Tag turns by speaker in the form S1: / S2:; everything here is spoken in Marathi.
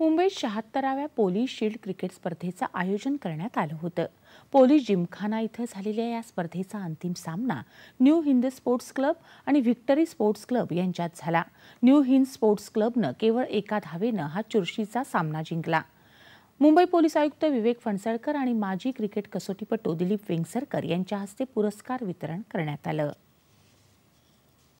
S1: मुंबईत शहात्तराव्या पोलीस शील्ड क्रिकेट स्पर्धेचं आयोजन करण्यात आलं होतं पोलीस जिमखाना इथं झालेल्या या स्पर्धेचा अंतिम सामना न्यू हिंद स्पोर्ट्स क्लब आणि व्हिक्टरी स्पोर्ट्स क्लब यांच्यात झाला न्यू हिंद स्पोर्ट्स क्लबनं केवळ एका धावेनं हा चुरशीचा सामना जिंकला मुंबई पोलीस आयुक्त विवेक फणसळकर आणि माजी क्रिकेट कसोटीपटू दिलीप वेंगसरकर यांच्या हस्ते पुरस्कार वितरण करण्यात आलं